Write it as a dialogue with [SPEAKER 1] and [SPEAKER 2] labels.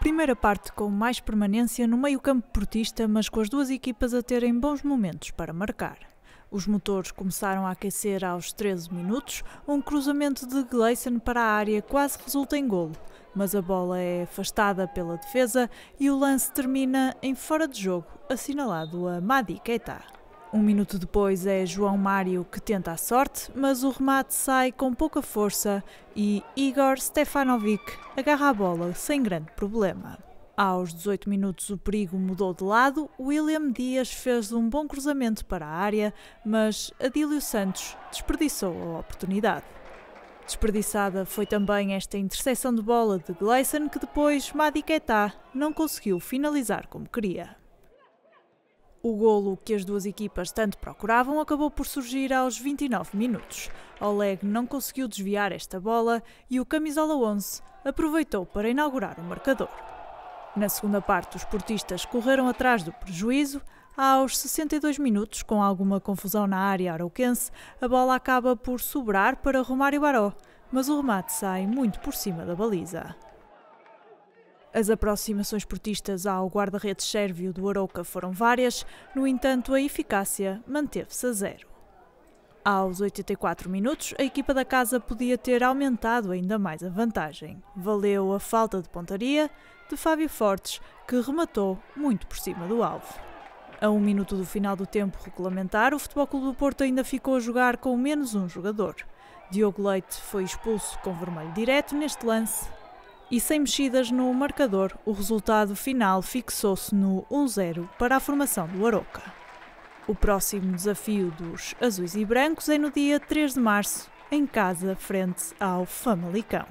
[SPEAKER 1] Primeira parte com mais permanência no meio-campo portista, mas com as duas equipas a terem bons momentos para marcar. Os motores começaram a aquecer aos 13 minutos, um cruzamento de Gleison para a área quase resulta em golo, mas a bola é afastada pela defesa e o lance termina em fora de jogo, assinalado a Madi Keita. Um minuto depois é João Mário que tenta a sorte, mas o remate sai com pouca força e Igor Stefanovic agarra a bola sem grande problema. Aos 18 minutos o perigo mudou de lado, William Dias fez um bom cruzamento para a área, mas Adílio Santos desperdiçou a oportunidade. Desperdiçada foi também esta interseção de bola de Gleison que depois Madi Keita não conseguiu finalizar como queria. O golo que as duas equipas tanto procuravam acabou por surgir aos 29 minutos. Oleg não conseguiu desviar esta bola e o camisola 11 aproveitou para inaugurar o marcador. Na segunda parte, os portistas correram atrás do prejuízo. Aos 62 minutos, com alguma confusão na área arauquense, a bola acaba por sobrar para Romário Baró, mas o remate sai muito por cima da baliza. As aproximações portistas ao guarda-redes sérvio do Arouca foram várias, no entanto, a eficácia manteve-se a zero. Aos 84 minutos, a equipa da casa podia ter aumentado ainda mais a vantagem. Valeu a falta de pontaria de Fábio Fortes, que rematou muito por cima do alvo. A um minuto do final do tempo regulamentar, o Futebol Clube do Porto ainda ficou a jogar com menos um jogador. Diogo Leite foi expulso com vermelho direto neste lance e sem mexidas no marcador, o resultado final fixou-se no 1-0 para a formação do Aroca. O próximo desafio dos azuis e brancos é no dia 3 de março, em casa, frente ao Famalicão.